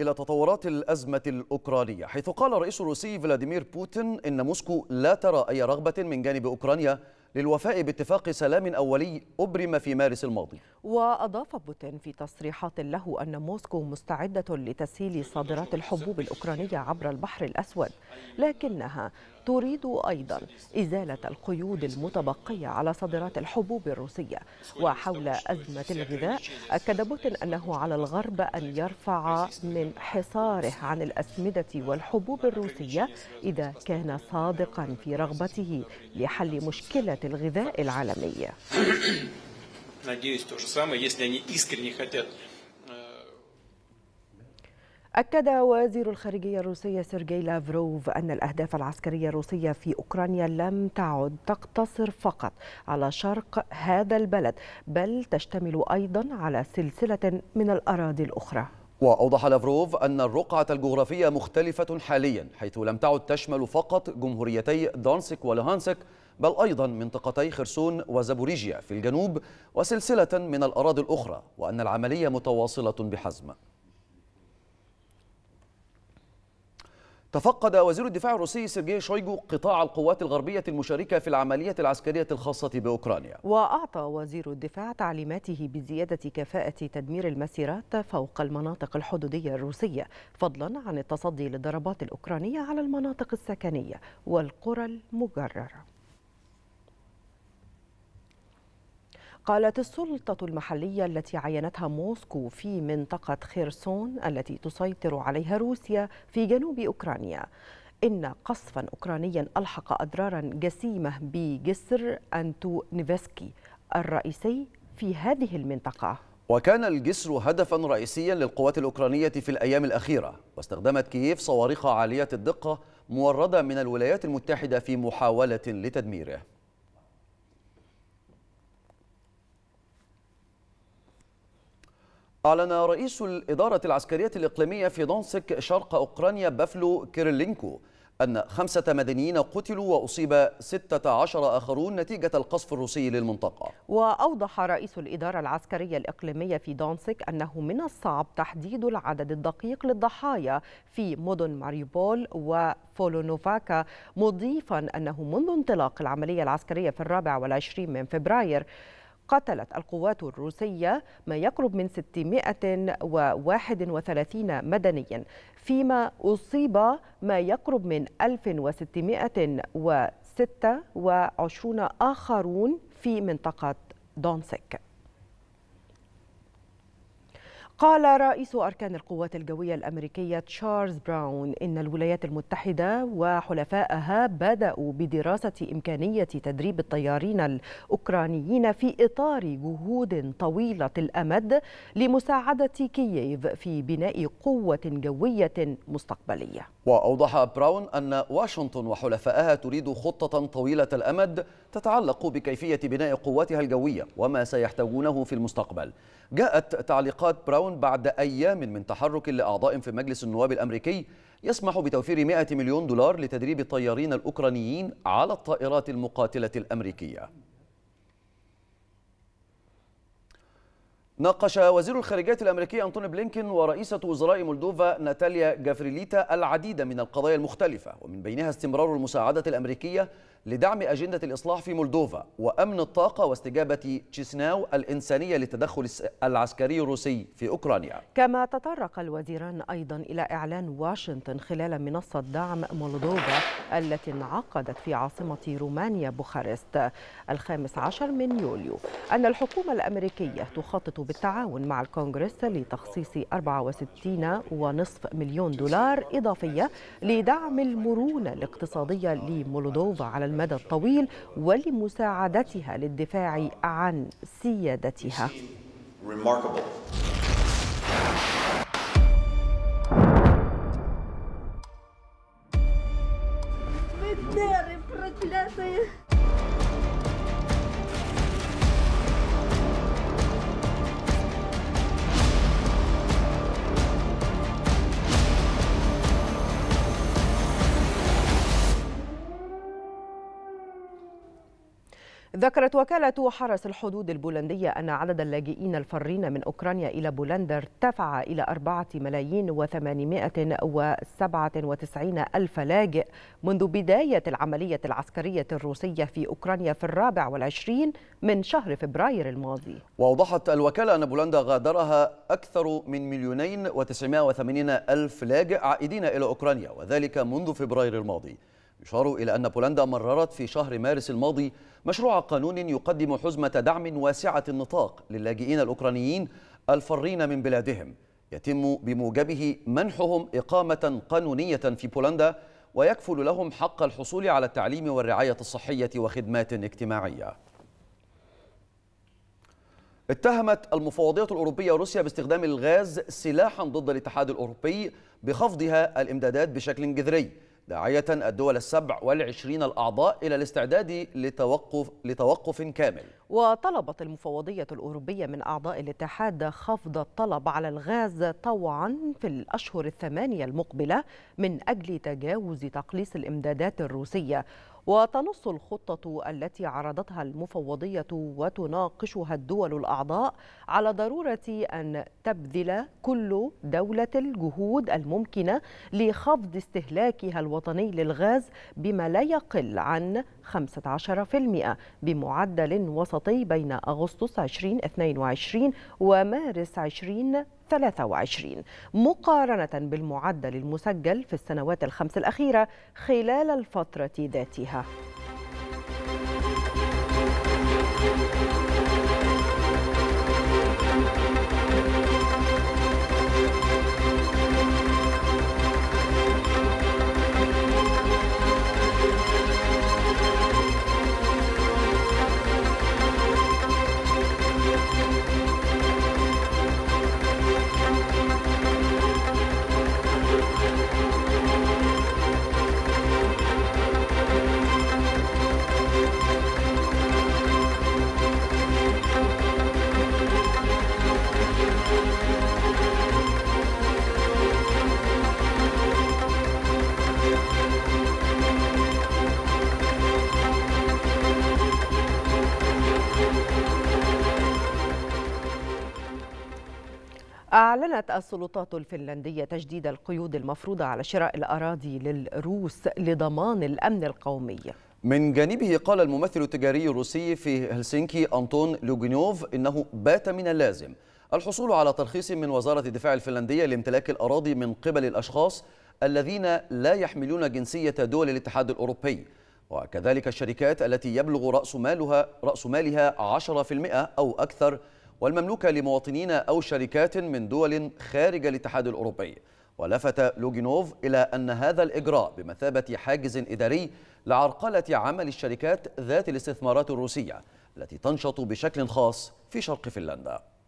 إلى تطورات الأزمة الأوكرانية حيث قال الرئيس الروسي فلاديمير بوتين إن موسكو لا ترى أي رغبة من جانب أوكرانيا للوفاء باتفاق سلام أولي أبرم في مارس الماضي وأضاف بوتين في تصريحات له أن موسكو مستعدة لتسهيل صادرات الحبوب الأوكرانية عبر البحر الأسود لكنها تريد أيضا إزالة القيود المتبقية على صادرات الحبوب الروسية وحول أزمة الغذاء أكد بوتين أنه على الغرب أن يرفع من حصاره عن الأسمدة والحبوب الروسية إذا كان صادقا في رغبته لحل مشكلة الغذاء العالمية э, أكد وزير الخارجية الروسية سيرجي لافروف أن الأهداف العسكرية الروسية في أوكرانيا لم تعد تقتصر فقط على شرق هذا البلد بل تشتمل أيضا على سلسلة من الأراضي الأخرى وأوضح لافروف أن الرقعة الجغرافية مختلفة حاليا حيث لم تعد تشمل فقط جمهوريتي دانسك ولهانسك بل أيضا منطقتي خرسون وزابوريجيا في الجنوب وسلسلة من الأراضي الأخرى وأن العملية متواصلة بحزم تفقد وزير الدفاع الروسي سيرجي شويجو قطاع القوات الغربية المشاركة في العملية العسكرية الخاصة بأوكرانيا وأعطى وزير الدفاع تعليماته بزيادة كفاءة تدمير المسيرات فوق المناطق الحدودية الروسية فضلا عن التصدي للضربات الأوكرانية على المناطق السكنية والقرى المجررة قالت السلطة المحلية التي عينتها موسكو في منطقة خيرسون التي تسيطر عليها روسيا في جنوب أوكرانيا إن قصفا أوكرانيا ألحق أضرارا جسيمة بجسر أنتو نيفسكي الرئيسي في هذه المنطقة وكان الجسر هدفا رئيسيا للقوات الأوكرانية في الأيام الأخيرة واستخدمت كييف صواريخ عالية الدقة موردة من الولايات المتحدة في محاولة لتدميره أعلن رئيس الإدارة العسكرية الإقليمية في دونسك شرق أوكرانيا بافلو كيرلينكو أن خمسة مدنيين قتلوا وأصيب 16 آخرون نتيجة القصف الروسي للمنطقة وأوضح رئيس الإدارة العسكرية الإقليمية في دونسك أنه من الصعب تحديد العدد الدقيق للضحايا في مدن ماريوبول وفولونوفاكا مضيفا أنه منذ انطلاق العملية العسكرية في الرابع والعشرين من فبراير قتلت القوات الروسية ما يقرب من 631 مدنيا فيما أصيب ما يقرب من 1626 آخرون في منطقة دونسك قال رئيس أركان القوات الجوية الأمريكية تشارلز براون إن الولايات المتحدة وحلفائها بدأوا بدراسة إمكانية تدريب الطيارين الأوكرانيين في إطار جهود طويلة الأمد لمساعدة كييف في بناء قوة جوية مستقبلية وأوضح براون أن واشنطن وحلفائها تريد خطة طويلة الأمد تتعلق بكيفية بناء قواتها الجوية وما سيحتاجونه في المستقبل جاءت تعليقات براون بعد أيام من تحرك لأعضاء في مجلس النواب الأمريكي يسمح بتوفير 100 مليون دولار لتدريب الطيارين الأوكرانيين على الطائرات المقاتلة الأمريكية ناقش وزير الخارجية الأمريكي أنتوني بلينكين ورئيسة وزراء مولدوفا ناتاليا جافريليتا العديد من القضايا المختلفة ومن بينها استمرار المساعدة الأمريكية لدعم أجندة الإصلاح في مولدوفا وأمن الطاقة واستجابة تشيسناو الإنسانية للتدخل العسكري الروسي في أوكرانيا كما تطرق الوزيران أيضا إلى إعلان واشنطن خلال منصة دعم مولدوفا التي انعقدت في عاصمة رومانيا بوخارست الخامس عشر من يوليو أن الحكومة الأمريكية تخطط بالتعاون مع الكونغرس لتخصيص 64.5 مليون دولار إضافية لدعم المرونة الاقتصادية لمولدوفا على المدى الطويل ولمساعدتها للدفاع عن سيادتها. ذكرت وكالة حرس الحدود البولندية أن عدد اللاجئين الفارين من أوكرانيا إلى بولندا ارتفع إلى أربعة ملايين وثمانمائة وسبعة وتسعين ألف لاجئ منذ بداية العملية العسكرية الروسية في أوكرانيا في الرابع والعشرين من شهر فبراير الماضي وأوضحت الوكالة أن بولندا غادرها أكثر من مليونين وتسعمائة وثمانين ألف لاجئ عائدين إلى أوكرانيا وذلك منذ فبراير الماضي يشار إلى أن بولندا مررت في شهر مارس الماضي مشروع قانون يقدم حزمة دعم واسعة النطاق للاجئين الأوكرانيين الفارين من بلادهم يتم بموجبه منحهم إقامة قانونية في بولندا ويكفل لهم حق الحصول على التعليم والرعاية الصحية وخدمات اجتماعية اتهمت المفوضية الأوروبية روسيا باستخدام الغاز سلاحا ضد الاتحاد الأوروبي بخفضها الإمدادات بشكل جذري داعية الدول السبع والعشرين الأعضاء إلى الاستعداد لتوقف, لتوقف كامل وطلبت المفوضية الأوروبية من أعضاء الاتحاد خفض الطلب على الغاز طوعا في الأشهر الثمانية المقبلة من أجل تجاوز تقليص الإمدادات الروسية وتنص الخطة التي عرضتها المفوضية وتناقشها الدول الأعضاء على ضرورة أن تبذل كل دولة الجهود الممكنة لخفض استهلاكها الوطني للغاز بما لا يقل عن 15% بمعدل وسطي بين أغسطس 2022 ومارس 2023. 2023 مقارنة بالمعدل المسجل في السنوات الخمس الأخيرة خلال الفترة ذاتها أعلنت السلطات الفنلندية تجديد القيود المفروضة على شراء الأراضي للروس لضمان الأمن القومي من جانبه قال الممثل التجاري الروسي في هلسنكي أنطون لوجينوف إنه بات من اللازم الحصول على ترخيص من وزارة الدفاع الفنلندية لامتلاك الأراضي من قبل الأشخاص الذين لا يحملون جنسية دول الاتحاد الأوروبي وكذلك الشركات التي يبلغ رأس مالها رأس مالها 10% أو أكثر والمملوكة لمواطنين أو شركات من دول خارج الاتحاد الأوروبي ولفت لوجينوف إلى أن هذا الإجراء بمثابة حاجز إداري لعرقلة عمل الشركات ذات الاستثمارات الروسية التي تنشط بشكل خاص في شرق فنلندا